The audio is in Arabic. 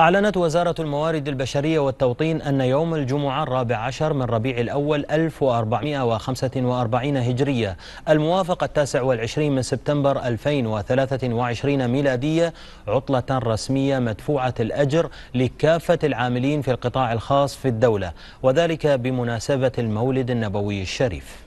أعلنت وزارة الموارد البشرية والتوطين أن يوم الجمعة الرابع عشر من ربيع الأول 1445 هجرية الموافق التاسع والعشرين من سبتمبر 2023 ميلادية عطلة رسمية مدفوعة الأجر لكافة العاملين في القطاع الخاص في الدولة وذلك بمناسبة المولد النبوي الشريف